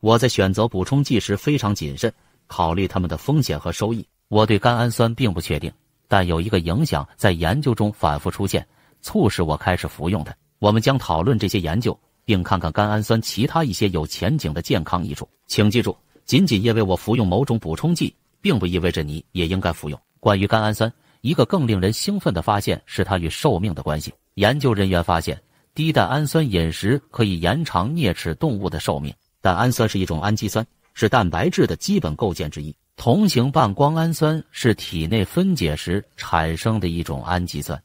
我在选择补充剂时非常谨慎，考虑它们的风险和收益。我对甘氨酸并不确定，但有一个影响在研究中反复出现，促使我开始服用它。我们将讨论这些研究，并看看甘氨酸其他一些有前景的健康益处。请记住，仅仅因为我服用某种补充剂，并不意味着你也应该服用。关于甘氨酸，一个更令人兴奋的发现是它与寿命的关系。研究人员发现，低蛋氨酸饮食可以延长啮齿动物的寿命。但氨酸是一种氨基酸，是蛋白质的基本构建之一。同型半胱氨酸是体内分解时产生的一种氨基酸。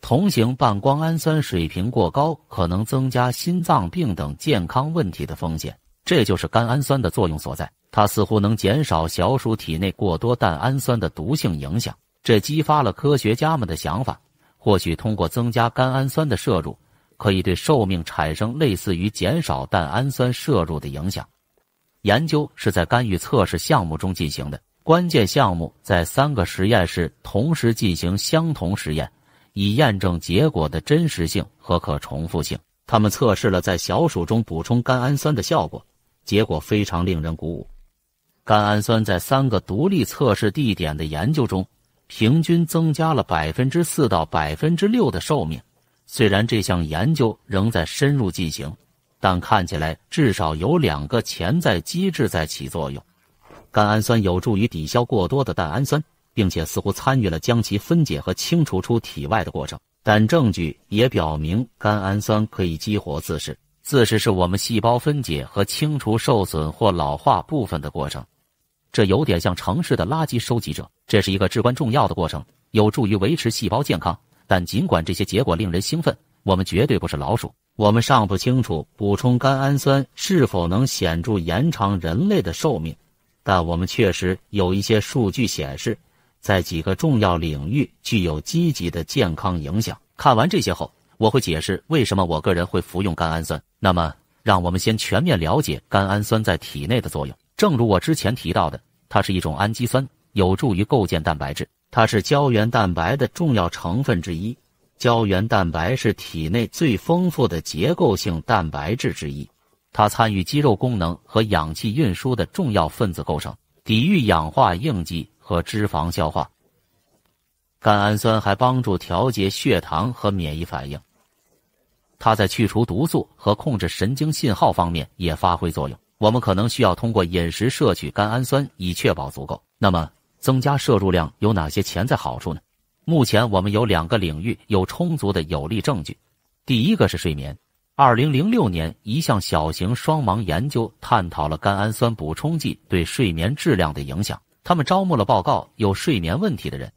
同型半胱氨酸水平过高，可能增加心脏病等健康问题的风险。这就是甘氨酸的作用所在。它似乎能减少小鼠体内过多蛋氨酸的毒性影响。这激发了科学家们的想法：或许通过增加甘氨酸的摄入。可以对寿命产生类似于减少蛋氨酸摄入的影响。研究是在干预测试项目中进行的，关键项目在三个实验室同时进行相同实验，以验证结果的真实性和可重复性。他们测试了在小鼠中补充甘氨酸的效果，结果非常令人鼓舞。甘氨酸在三个独立测试地点的研究中，平均增加了百分之四到百分之六的寿命。虽然这项研究仍在深入进行，但看起来至少有两个潜在机制在起作用。甘氨酸有助于抵消过多的蛋氨酸，并且似乎参与了将其分解和清除出体外的过程。但证据也表明，甘氨酸可以激活自噬。自噬是我们细胞分解和清除受损或老化部分的过程，这有点像城市的垃圾收集者。这是一个至关重要的过程，有助于维持细胞健康。但尽管这些结果令人兴奋，我们绝对不是老鼠，我们尚不清楚补充甘氨酸是否能显著延长人类的寿命，但我们确实有一些数据显示，在几个重要领域具有积极的健康影响。看完这些后，我会解释为什么我个人会服用甘氨酸。那么，让我们先全面了解甘氨酸在体内的作用。正如我之前提到的，它是一种氨基酸，有助于构建蛋白质。它是胶原蛋白的重要成分之一。胶原蛋白是体内最丰富的结构性蛋白质之一，它参与肌肉功能和氧气运输的重要分子构成，抵御氧化应激和脂肪消化。甘氨酸还帮助调节血糖和免疫反应，它在去除毒素和控制神经信号方面也发挥作用。我们可能需要通过饮食摄取甘氨酸以确保足够。那么。增加摄入量有哪些潜在好处呢？目前我们有两个领域有充足的有力证据。第一个是睡眠。2006年，一项小型双盲研究探讨了甘氨酸补充剂对睡眠质量的影响。他们招募了报告有睡眠问题的人，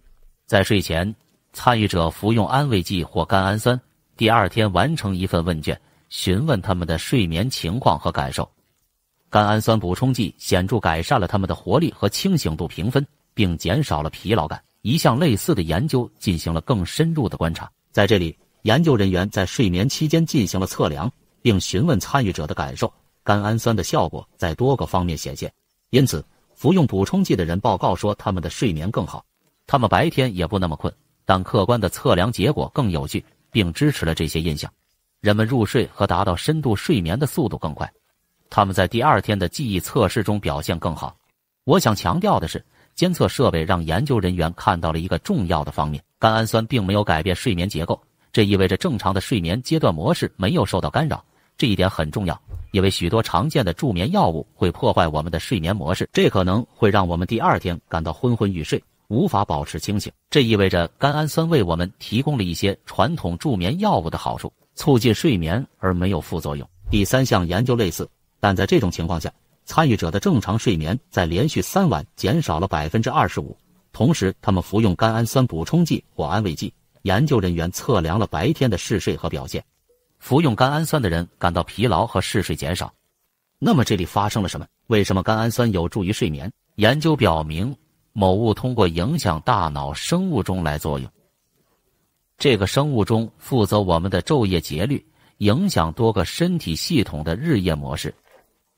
在睡前参与者服用安慰剂或甘氨酸，第二天完成一份问卷，询问他们的睡眠情况和感受。甘氨酸补充剂显著改善了他们的活力和清醒度评分。并减少了疲劳感。一项类似的研究进行了更深入的观察，在这里，研究人员在睡眠期间进行了测量，并询问参与者的感受。甘氨酸的效果在多个方面显现，因此服用补充剂的人报告说他们的睡眠更好，他们白天也不那么困。但客观的测量结果更有趣，并支持了这些印象。人们入睡和达到深度睡眠的速度更快，他们在第二天的记忆测试中表现更好。我想强调的是。监测设备让研究人员看到了一个重要的方面：甘氨酸并没有改变睡眠结构，这意味着正常的睡眠阶段模式没有受到干扰。这一点很重要，因为许多常见的助眠药物会破坏我们的睡眠模式，这可能会让我们第二天感到昏昏欲睡，无法保持清醒。这意味着甘氨酸为我们提供了一些传统助眠药物的好处，促进睡眠而没有副作用。第三项研究类似，但在这种情况下。参与者的正常睡眠在连续三晚减少了百分之二十五，同时他们服用甘氨酸补充剂或安慰剂。研究人员测量了白天的嗜睡和表现。服用甘氨酸的人感到疲劳和嗜睡减少。那么这里发生了什么？为什么甘氨酸有助于睡眠？研究表明，某物通过影响大脑生物钟来作用。这个生物钟负责我们的昼夜节律，影响多个身体系统的日夜模式。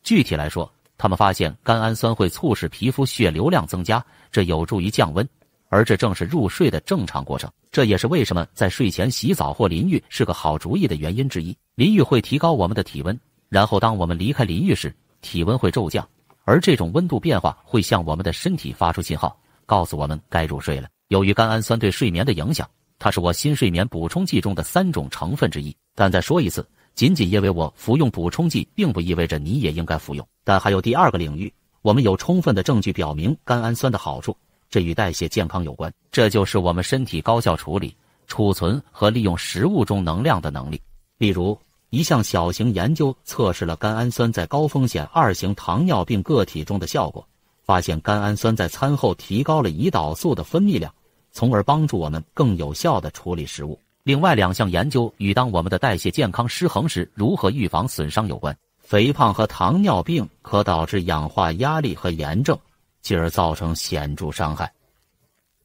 具体来说。他们发现甘氨酸会促使皮肤血流量增加，这有助于降温，而这正是入睡的正常过程。这也是为什么在睡前洗澡或淋浴是个好主意的原因之一。淋浴会提高我们的体温，然后当我们离开淋浴时，体温会骤降，而这种温度变化会向我们的身体发出信号，告诉我们该入睡了。由于甘氨酸对睡眠的影响，它是我新睡眠补充剂中的三种成分之一。但再说一次。仅仅因为我服用补充剂，并不意味着你也应该服用。但还有第二个领域，我们有充分的证据表明甘氨酸的好处，这与代谢健康有关。这就是我们身体高效处理、储存和利用食物中能量的能力。例如，一项小型研究测试了甘氨酸在高风险二型糖尿病个体中的效果，发现甘氨酸在餐后提高了胰岛素的分泌量，从而帮助我们更有效地处理食物。另外两项研究与当我们的代谢健康失衡时如何预防损伤有关。肥胖和糖尿病可导致氧化压力和炎症，进而造成显著伤害。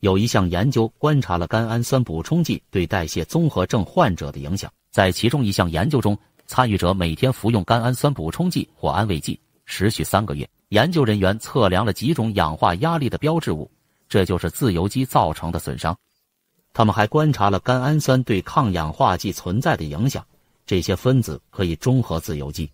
有一项研究观察了甘氨酸补充剂对代谢综合症患者的影响。在其中一项研究中，参与者每天服用甘氨酸补充剂或安慰剂，持续三个月。研究人员测量了几种氧化压力的标志物，这就是自由基造成的损伤。他们还观察了甘氨酸对抗氧化剂存在的影响，这些分子可以中和自由基。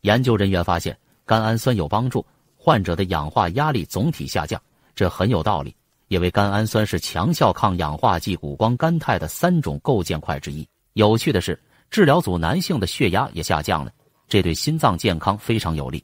研究人员发现，甘氨酸有帮助患者的氧化压力总体下降，这很有道理，因为甘氨酸是强效抗氧化剂谷胱甘肽的三种构建块之一。有趣的是，治疗组男性的血压也下降了，这对心脏健康非常有利。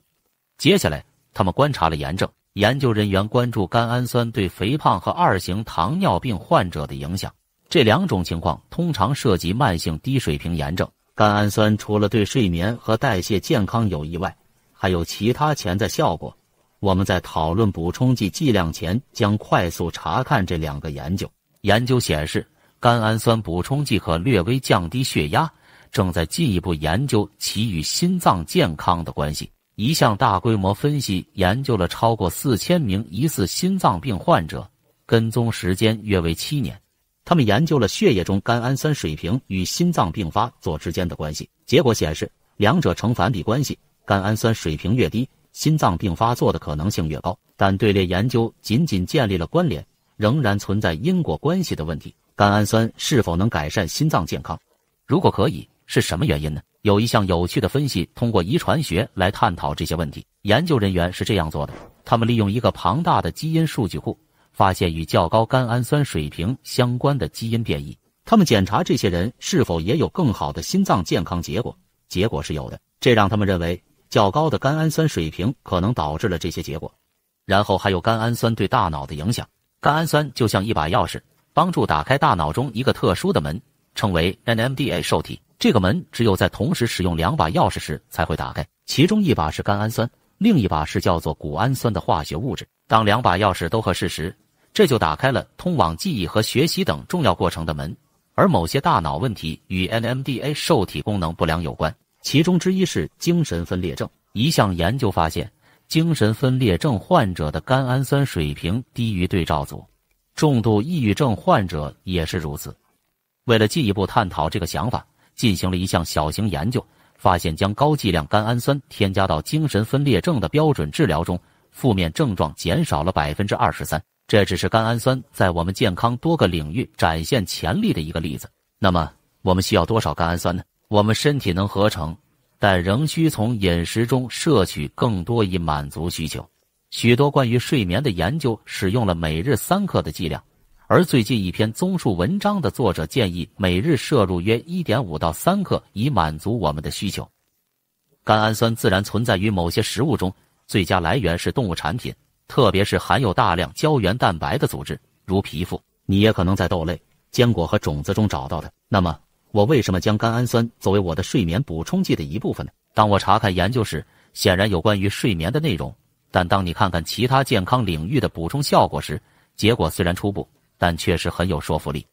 接下来，他们观察了炎症。研究人员关注甘氨酸对肥胖和二型糖尿病患者的影响。这两种情况通常涉及慢性低水平炎症。甘氨酸除了对睡眠和代谢健康有益外，还有其他潜在效果。我们在讨论补充剂剂量前，将快速查看这两个研究。研究显示，甘氨酸补充剂可略微降低血压，正在进一步研究其与心脏健康的关系。一项大规模分析研究了超过四千名疑似心脏病患者，跟踪时间约为七年。他们研究了血液中甘氨酸水平与心脏病发作之间的关系，结果显示两者呈反比关系，甘氨酸水平越低，心脏病发作的可能性越高。但队列研究仅仅建立了关联，仍然存在因果关系的问题。甘氨酸是否能改善心脏健康？如果可以，是什么原因呢？有一项有趣的分析，通过遗传学来探讨这些问题。研究人员是这样做的：他们利用一个庞大的基因数据库。发现与较高甘氨酸水平相关的基因变异，他们检查这些人是否也有更好的心脏健康结果，结果是有的，这让他们认为较高的甘氨酸水平可能导致了这些结果。然后还有甘氨酸对大脑的影响，甘氨酸就像一把钥匙，帮助打开大脑中一个特殊的门，称为 NMDA 受体。这个门只有在同时使用两把钥匙时才会打开，其中一把是甘氨酸，另一把是叫做谷氨酸的化学物质。当两把钥匙都合适时。这就打开了通往记忆和学习等重要过程的门，而某些大脑问题与 NMDA 受体功能不良有关，其中之一是精神分裂症。一项研究发现，精神分裂症患者的甘氨酸水平低于对照组，重度抑郁症患者也是如此。为了进一步探讨这个想法，进行了一项小型研究，发现将高剂量甘氨酸添加到精神分裂症的标准治疗中，负面症状减少了百分之二十三。这只是甘氨酸在我们健康多个领域展现潜力的一个例子。那么，我们需要多少甘氨酸呢？我们身体能合成，但仍需从饮食中摄取更多以满足需求。许多关于睡眠的研究使用了每日三克的剂量，而最近一篇综述文章的作者建议每日摄入约一点五到三克以满足我们的需求。甘氨酸自然存在于某些食物中，最佳来源是动物产品。特别是含有大量胶原蛋白的组织，如皮肤，你也可能在豆类、坚果和种子中找到的。那么，我为什么将甘氨酸作为我的睡眠补充剂的一部分呢？当我查看研究时，显然有关于睡眠的内容，但当你看看其他健康领域的补充效果时，结果虽然初步，但确实很有说服力。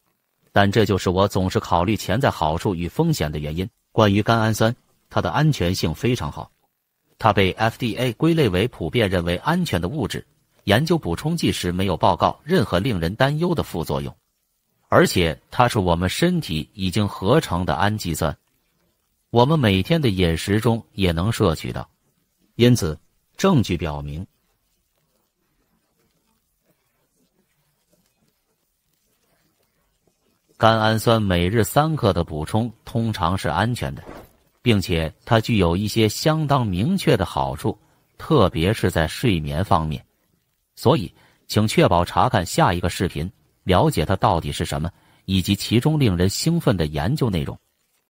但这就是我总是考虑潜在好处与风险的原因。关于甘氨酸，它的安全性非常好。它被 FDA 归类为普遍认为安全的物质，研究补充剂时没有报告任何令人担忧的副作用，而且它是我们身体已经合成的氨基酸，我们每天的饮食中也能摄取到，因此证据表明，甘氨酸每日三克的补充通常是安全的。并且它具有一些相当明确的好处，特别是在睡眠方面。所以，请确保查看下一个视频，了解它到底是什么，以及其中令人兴奋的研究内容。